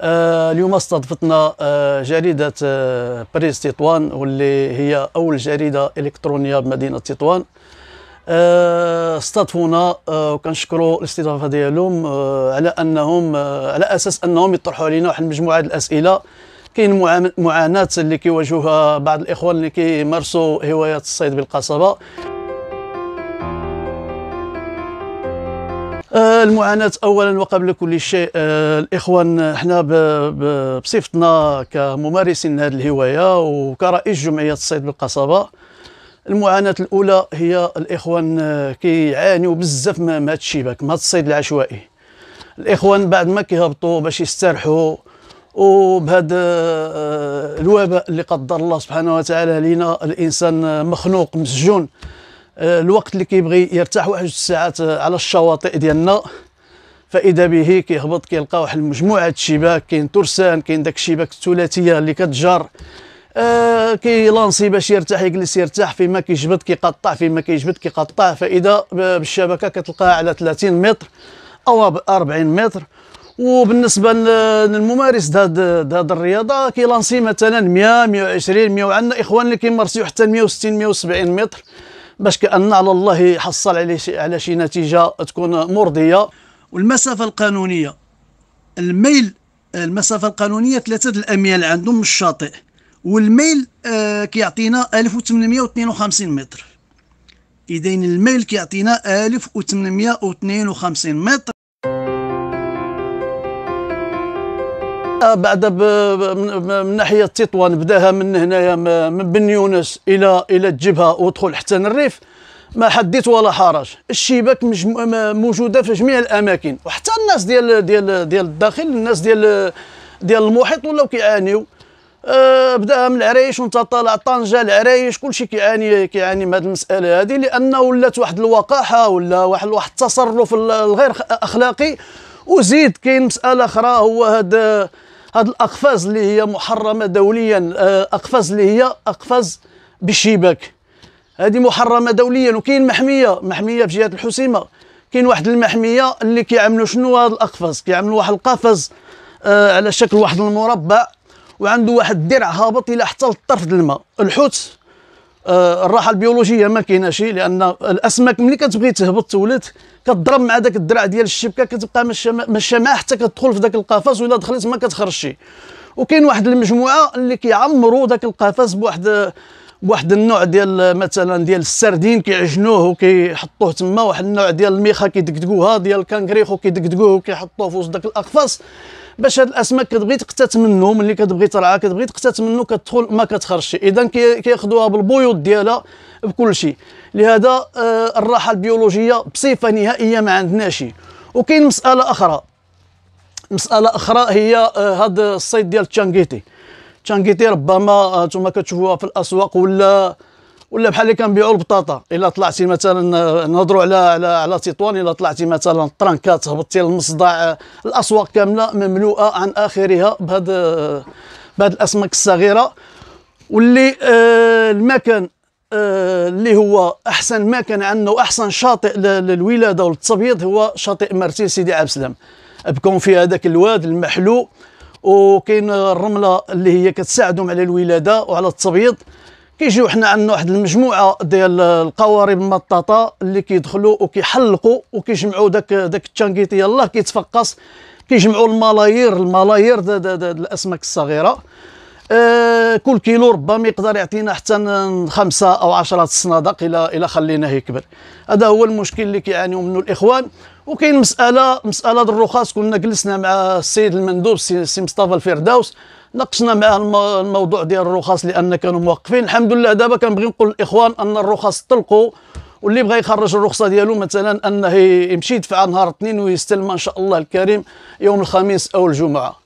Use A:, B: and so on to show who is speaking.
A: آه، اليوم استضفتنا آه، جريدة آه، بريس تطوان واللي هي أول جريدة إلكترونية بمدينة تطوان استضفونا وكنشكروا الاستضافة ديالهم على أنهم على أساس أنهم يطرحوا علينا واحد المجموعة الأسئلة كاين معاناة اللي كيواجهوها بعض الإخوان اللي كيمارسوا هواية الصيد بالقصبة آه، المعاناه اولا وقبل كل شيء آه، الاخوان احنا بصفتنا كممارسين هذه الهوايه وكرئيس جمعيه الصيد بالقصبه المعاناه الاولى هي الاخوان آه، كيعانيوا بزاف من هذا الشباك من الصيد العشوائي الاخوان بعد ما كيهبطوا باش يسترحوا وبهذا الوباء اللي قدر الله سبحانه وتعالى لينا الانسان مخنوق مسجون الوقت اللي كيبغي يرتاح واحد الساعات آه، على الشواطئ ديالنا فاذا به كيهبط كيلقى واحد المجموعه الشباك كاين ترسان كاين داك الشباك الثلاثيه اللي كتجر آه كيلانسي باش يرتاح يجلس يرتاح فيما كيجبد كيقطع فيما كيجبد كيقطع فاذا بالشبكه كتلقاها على 30 متر او 40 متر وبالنسبه للممارس داد داد الرياضه كيلانسي مثلا 100 120 100 وعندنا اخوان اللي كيمارسيو حتى 160 170 متر باش كان على الله يحصل عليه على شي نتيجه تكون مرضيه والمسافه القانونيه الميل المسافه القانونيه ثلاثه الاميال عندهم من الشاطئ والميل آه كيعطينا 1852 متر اذا الميل كيعطينا 1852 متر آه، بعد من ناحيه تطوان بداها من هنايا من بن يونس الى الى الجبهه ودخل حتى الريف ما حديت ولا حرج الشباك موجوده في جميع الاماكن وحتى الناس ديال ديال ديال الداخل الناس ديال ديال المحيط ولاو كيعانيو أه بداها من العرايش وانت طالع طنجه العرايش كلشي كيعاني كيعاني من هذه المساله هذه لانه ولات واحد الوقاحه ولا واحد واحد التصرف الغير اخلاقي وزيد كاين مساله اخرى هو هذا هاد الاقفاز اللي هي محرمه دوليا آه، اقفاز اللي هي اقفاز بالشباك هذه محرمه دوليا وكاين محميه محميه في جهه الحسيمه كاين واحد المحميه اللي كيعملوا شنو هاد الاقفاز كيعملوا واحد القفز آه على شكل واحد المربع وعنده واحد الدرع هابط الى حتى للطرف د الماء الحوت آه، الراحه البيولوجيه ما كاينه كايناش لان الاسماك ملي كتبغي تهبط تولد كتضرب مع داك الدرع ديال الشبكه كتبقى ماشيه معاه حتى كتدخل في داك القفص ولا دخلت ما كتخرجش وكاين واحد المجموعه اللي كيعمروا داك القفص بواحد واحد النوع ديال مثلا ديال السردين كيعجنوه وكيحطوه تما واحد النوع ديال الميخه كيدكدكوها ديال الكنكريخو كيدكدكوه وكيحطوه في وسط داك الاقفاص باش هاد الاسماك كتبغي تقتات منه ملي كتبغي ترعى كتبغي تقتات منه كتدخل ما كتخرجش اذا كياخذوها بالبيوض ديالها بكل شيء لهذا آه الراحه البيولوجيه بصفه نهائيه ما عندناش وكاين مساله اخرى مساله اخرى هي آه هاد الصيد ديال التشانغيتي تنقيتي ربما آه، انتم كتشوفوها في الاسواق ولا ولا بحال اللي كنبيعوا البطاطا الا طلعتي مثلا آه، نهضروا على على على تطوان الا طلعتي مثلا الطرنكات هبطتي للمصدع آه، الاسواق كامله مملوءه عن اخرها بهذا بهذا الاسماك الصغيره واللي آه المكان آه اللي هو احسن مكان عنه احسن شاطئ للولاده والتبيض هو شاطئ مرسي سيدي عبد السلام بكون في هذاك الواد المحلو وكاين الرمله اللي هي كتساعدهم على الولاده وعلى التبييض كيجيو حنا عندنا واحد المجموعه ديال القوارب المطاطه اللي كيدخلوا وكيحلقوا وكيجمعوا داك داك التشانكيت يلاه كيتفقص كيجمعوا الملايير الملايير دا دا دا الاسماك الصغيره آه كل كيلو ربما يقدر يعطينا حتى خمسة او عشرة الصنادق الى الى خليناه يكبر هذا هو المشكل اللي كيعانيوا منه الاخوان وكاين مساله مساله الرخص كنا جلسنا مع السيد المندوب السي مصطفى الفردوس ناقشنا معاه الموضوع ديال الرخص لان كانوا موقفين الحمد لله دابا كنبغي نقول للاخوان ان الرخص طلقوا واللي بغى يخرج الرخصه ديالو مثلا انه يمشي يدفع نهار الاثنين ويستلم ان شاء الله الكريم يوم الخميس او الجمعه